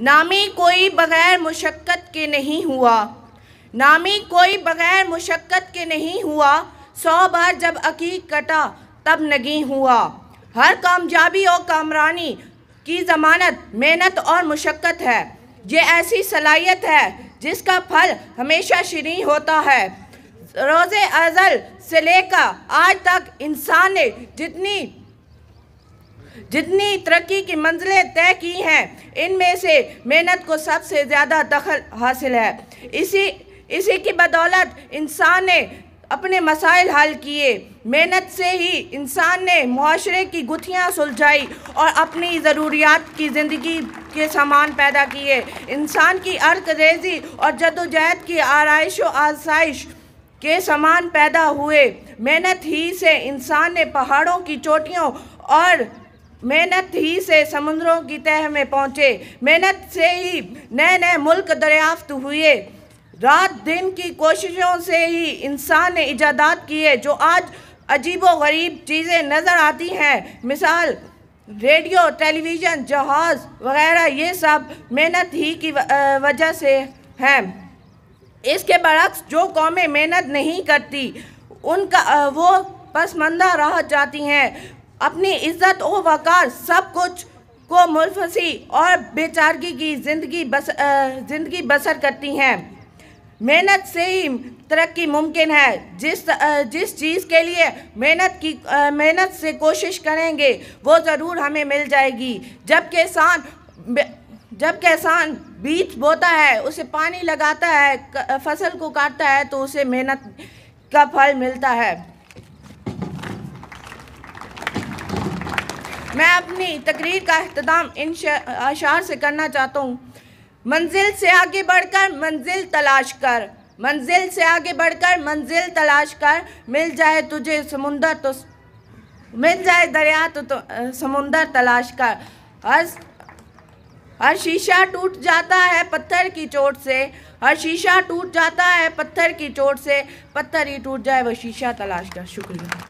नामी कोई बग़ैर मुशक्क़त के नहीं हुआ नामी कोई बग़ैर मुशक्कत के नहीं हुआ सौ बार जब अकीक कटा तब नगी हुआ हर कामयाबी और कामरानी की ज़मानत मेहनत और मशक्क़त है ये ऐसी सलाहियत है जिसका फल हमेशा शरी होता है रोज़ अज़ल से लेकर आज तक इंसान ने जितनी जितनी तरक्की की मंजिलें तय की हैं इनमें से मेहनत को सबसे ज़्यादा दखल हासिल है इसी इसी की बदौलत इंसान ने अपने मसाइल हल किए मेहनत से ही इंसान ने माशरे की गुथियाँ सुलझाई और अपनी ज़रूरियात की ज़िंदगी के सामान पैदा किए इंसान की अर्क रेजी और जदोजहद की आरइश व आसाइश के सामान पैदा हुए मेहनत ही से इंसान ने पहाड़ों की चोटियों और मेहनत ही से समुद्रों की तह में पहुँचे मेहनत से ही नए नए मुल्क दरियाफ्त हुए रात दिन की कोशिशों से ही इंसान ने इजादात किए जो आज अजीबो गरीब चीज़ें नज़र आती हैं मिसाल रेडियो टेलीविज़न जहाज़ वगैरह ये सब मेहनत ही की वजह से हैं इसके बरक्स जो कौमें मेहनत नहीं करती उनका वो पसमंदा रह जाती हैं अपनी इज्जत और वक़ार सब कुछ को मुलफसी और बेचारगी की ज़िंदगी बस ज़िंदगी बसर करती हैं मेहनत से ही तरक्की मुमकिन है जिस जिस चीज़ के लिए मेहनत की मेहनत से कोशिश करेंगे वो ज़रूर हमें मिल जाएगी जब किसान जब किसान बीज बोता है उसे पानी लगाता है फसल को काटता है तो उसे मेहनत का फल मिलता है मैं अपनी तकरीर का अहतमाम इन अशार से करना चाहता हूँ मंजिल से आगे बढ़कर मंजिल तलाश कर मंजिल से आगे बढ़कर मंजिल तलाश कर मिल जाए तुझे समुंदर तो मिल जाए दरिया तो, तो समुंदर तलाश कर हर हर शीशा टूट जाता है पत्थर की चोट से हर शीशा टूट जाता है पत्थर की चोट से पत्थर ही टूट जाए वह शीशा तलाश कर शुक्रिया